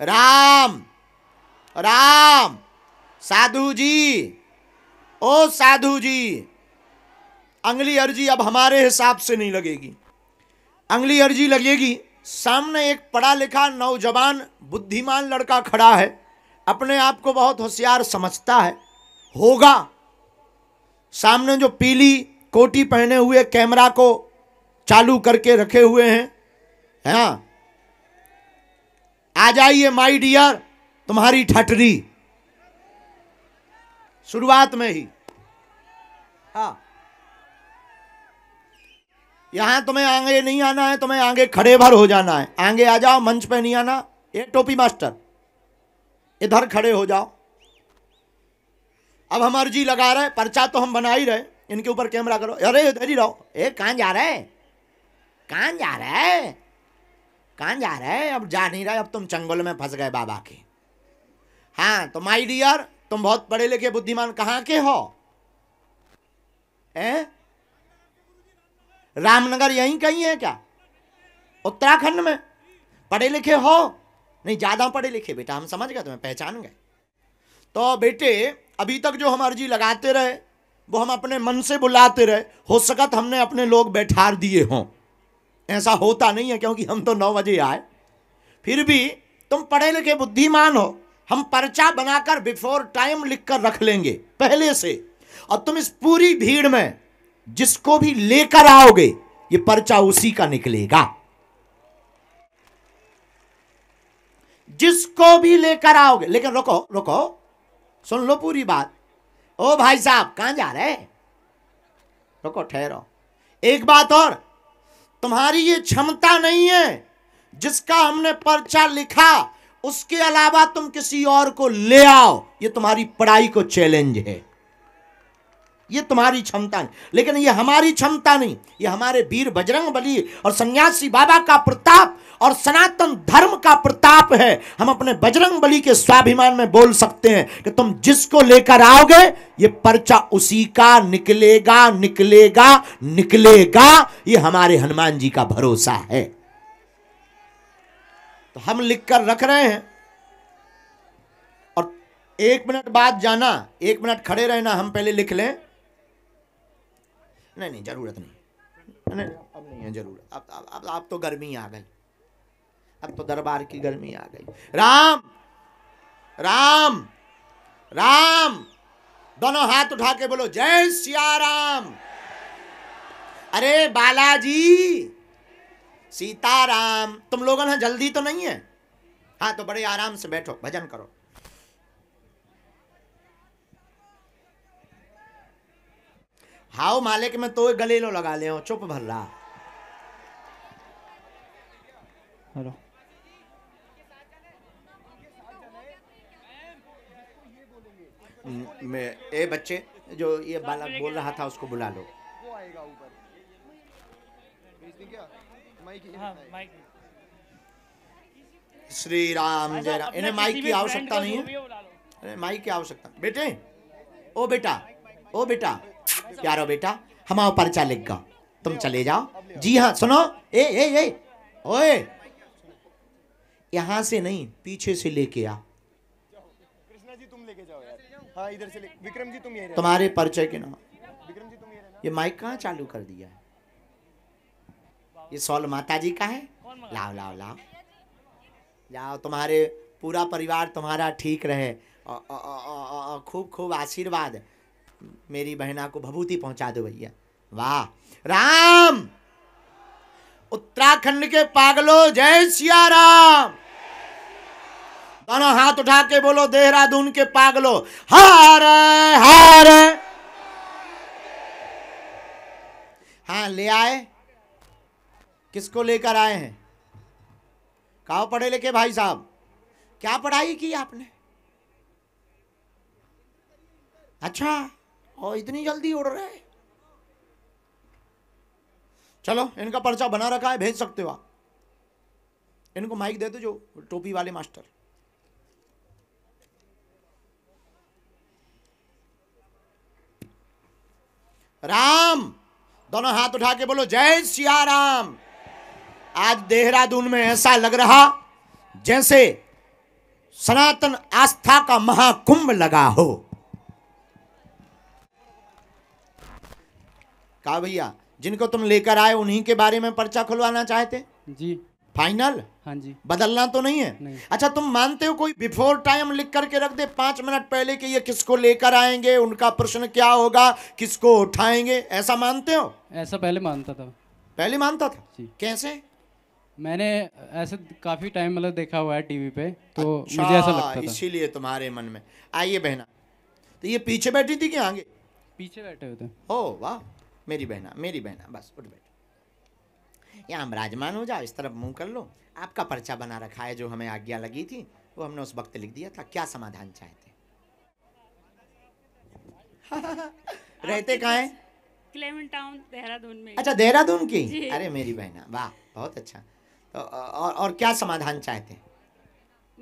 राम राम साधु जी ओ साधु जी अंगली अर्जी अब हमारे हिसाब से नहीं लगेगी अंगली अर्जी लगेगी सामने एक पढ़ा लिखा नौजवान बुद्धिमान लड़का खड़ा है अपने आप को बहुत होशियार समझता है होगा सामने जो पीली कोटी पहने हुए कैमरा को चालू करके रखे हुए हैं हाँ आ जाइए माई डियर तुम्हारी ठटरी शुरुआत में ही हाँ यहां तुम्हें आगे नहीं आना है तुम्हें आगे खड़े भर हो जाना है आगे आ जाओ मंच पे नहीं आना ये टोपी मास्टर इधर खड़े हो जाओ अब हम अर्जी लगा रहे पर्चा तो हम बना ही रहे इनके ऊपर कैमरा करो अरे इधर ही रहो ए कहा जा रहे कहा जा रहे कहाँ जा रहा है अब जा नहीं रहा है अब तुम चंगुल में फंस गए बाबा के हाँ तो माई डियर तुम बहुत पढ़े लिखे बुद्धिमान कहाँ के हो ए? रामनगर यहीं कहीं है क्या उत्तराखंड में पढ़े लिखे हो नहीं ज़्यादा पढ़े लिखे बेटा हम समझ गए तुम्हें पहचान गए तो बेटे अभी तक जो हम अर्जी लगाते रहे वो हम अपने मन से बुलाते रहे हो सकत हमने अपने लोग बैठार दिए हों ऐसा होता नहीं है क्योंकि हम तो नौ बजे आए फिर भी तुम पढ़े लिखे बुद्धिमान हो हम पर्चा बनाकर बिफोर टाइम लिखकर रख लेंगे पहले से और तुम इस पूरी भीड़ में जिसको भी लेकर आओगे ये पर्चा उसी का निकलेगा जिसको भी लेकर आओगे लेकिन रुको रुको सुन लो पूरी बात ओ भाई साहब कहां जा रहे रुको ठहरो एक बात और तुम्हारी ये क्षमता नहीं है जिसका हमने पर्चा लिखा उसके अलावा तुम किसी और को ले आओ ये तुम्हारी पढ़ाई को चैलेंज है ये तुम्हारी क्षमता नहीं लेकिन ये हमारी क्षमता नहीं ये हमारे वीर बजरंग बली और सन्यासी बाबा का प्रताप और सनातन धर्म का प्रताप है हम अपने बजरंग बली के स्वाभिमान में बोल सकते हैं कि तुम जिसको लेकर आओगे ये पर्चा उसी का निकलेगा निकलेगा निकलेगा ये हमारे हनुमान जी का भरोसा है तो हम लिख कर रख रहे हैं और एक मिनट बाद जाना एक मिनट खड़े रहना हम पहले लिख लें नहीं नहीं ज़रूरत नहीं नहीं अब नहीं है ज़रूरत अब अब अब अब तो गर्मी आ गई अब तो दरबार की गर्मी आ गई राम राम राम दोनों हाथ उठा के बोलो जय सिया राम अरे बालाजी सीताराम तुम लोगों ने जल्दी तो नहीं है हाँ तो बड़े आराम से बैठो भजन करो हाव मालिक में तो गले लो लगा ले चुप भर रहा हेलो मैं ए बच्चे जो ये बालक बोल रहा था उसको बुला लो वो आएगा ऊपर हाँ, श्री राम अच्छा, जय राम इन्हें माइक की आवश्यकता नहीं है माइक की आवश्यकता बेटे ओ बेटा ओ बेटा प्यारो बेटा हम आओ पर्चा लिख गा तुम चले जाओ जी हाँ सुनो ए ए ए ओए यहाँ से नहीं पीछे से लेके आ कृष्णा जी तुम लेके जाओ यार हाँ, इधर से विक्रम जी तुम यहीं तुम्हारे पर्चे के नाम विक्रम जी तुम यहीं ये माइक कहाँ चालू कर दिया है ये सोल माता जी का है लाओ लाओ लाओ जाओ तुम्हारे पूरा परिवार तुम्हारा ठीक रहे खूब खूब आशीर्वाद मेरी बहना को भभूति पहुंचा दो भैया वाह राम उत्तराखंड के पागलो जय सिया राम दोनों हाथ उठा के बोलो देहरादून के पागलो हार हार हाँ ले आए किसको लेकर आए हैं कहा पढ़े लिखे भाई साहब क्या पढ़ाई की आपने अच्छा और इतनी जल्दी उड़ रहे चलो इनका पर्चा बना रखा है भेज सकते हो आप इनको माइक दे दो जो टोपी वाले मास्टर राम दोनों हाथ उठा के बोलो जय सिया राम आज देहरादून में ऐसा लग रहा जैसे सनातन आस्था का महाकुंभ लगा हो कहा भैया जिनको तुम लेकर आए उन्हीं के बारे में पर्चा खुलवाना चाहते जी फाइनल हाँ जी बदलना तो नहीं है नहीं। अच्छा तुम मानते हो कोई बिफोर टाइम लिख करके रख दे पांच मिनट पहले कि ये किसको लेकर आएंगे उनका प्रश्न क्या होगा किसको उठाएंगे ऐसा मानते हो ऐसा पहले मानता था पहले मानता था जी। कैसे मैंने ऐसे काफी टाइम मतलब देखा हुआ है टीवी पे तो अच्छा, मुझे ऐसा लगता था इसीलिए तुम्हारे मन में आइए बहना तो ये पीछे बैठी थी क्या आगे पीछे बैठे हुए थे ओ वाह मेरी बहना मेरी बहना बस उठ बैठो यहाँ हम राजमान हो जाओ इस तरफ मुंह कर लो आपका पर्चा बना रखा है जो हमें आज्ञा लगी थी वो हमने उस वक्त लिख दिया था क्या समाधान चाहते रहते कहा है क्लेमेंट देहरादून में अच्छा देहरादून की अरे मेरी बहना वाह बहुत अच्छा तो और और क्या समाधान चाहते हैं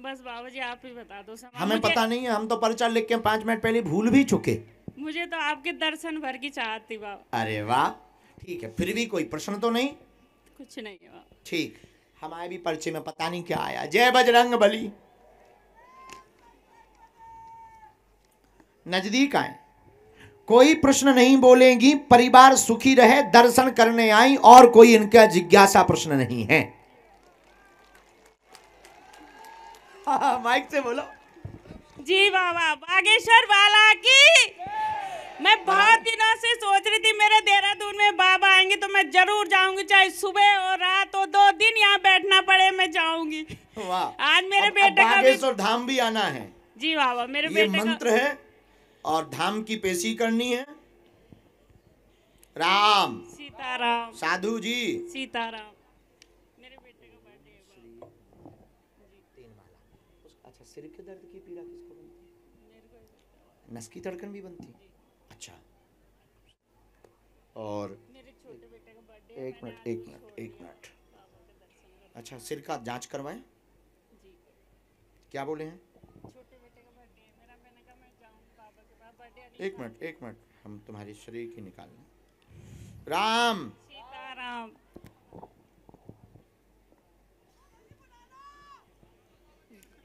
बस बाबा जी आप ही बता दो हमें पता नहीं है हम तो पर्चा लिख के पांच मिनट पहले भूल भी चुके मुझे तो आपके दर्शन भर की चाहत थी बाबा अरे वाह ठीक है फिर भी कोई प्रश्न तो नहीं कुछ नहीं बाबा ठीक हमारे भी पर्चे में पता नहीं क्या आया जय बजरंग बली नजदीक आए कोई प्रश्न नहीं बोलेंगी परिवार सुखी रहे दर्शन करने आई और कोई इनका जिज्ञासा प्रश्न नहीं है हाँ, माइक से बोलो जी बाबा बागेश्वर बाला की मैं बहुत दिनों से सोच रही थी मेरे देहरादून में बाबा आएंगे तो मैं जरूर जाऊंगी चाहे सुबह और रात हो दो दिन यहाँ बैठना पड़े मैं जाऊंगी आज मेरे बेटे का भी... धाम भी आना है जी बाबा मेरे बेटे मंत्र का... है और धाम की पेशी करनी है राम सीताराम साधु जी सीताराम अच्छा, सिर के दर्द की पीड़ा किसको बनती है नस की तड़कन भी बनती है अच्छा और एक मिनट एक मिनट एक मिनट अच्छा सिर का जांच करवाएं क्या बोले हैं एक मिनट एक मिनट हम तुम्हारे शरीर की निकाल लें राम राम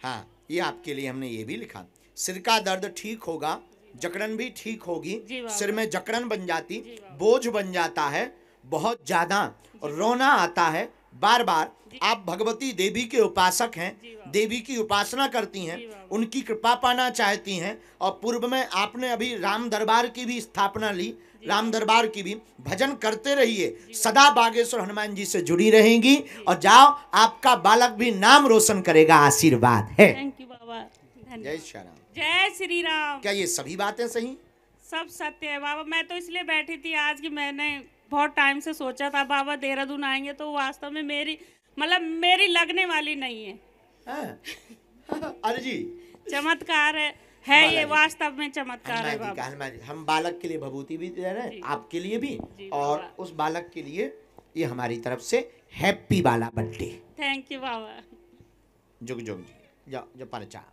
हाँ ये आपके लिए हमने ये भी लिखा सिर का दर्द ठीक होगा जकड़न भी ठीक होगी सिर में जकड़न बन जाती बोझ बन जाता है बहुत ज़्यादा रोना आता है बार बार आप भगवती देवी के उपासक हैं देवी की उपासना करती हैं उनकी कृपा पाना चाहती हैं और पूर्व में आपने अभी राम दरबार की भी स्थापना ली राम दरबार की भी भजन करते रहिए सदा बागेश्वर हनुमान जी से जुड़ी रहेंगी और जाओ आपका बालक भी नाम रोशन करेगा आशीर्वाद है जय श्री राम जय श्री राम क्या ये सभी बातें सही सब सत्य है बाबा मैं तो इसलिए बैठी थी आज की मैंने बहुत टाइम से सोचा था बाबा देहरादून आएंगे तो वास्तव में मेरी मतलब मेरी लगने वाली नहीं है हाँ। अरे जी चमत्कार है है ये वास्तव में चमत्कार है बाबा हम बालक के लिए भभूति भी दे रहे हैं आपके लिए भी और उस बालक के लिए ये हमारी तरफ से happy Bala birthday thank you बाबा जुग जुग जी जो, जो परचा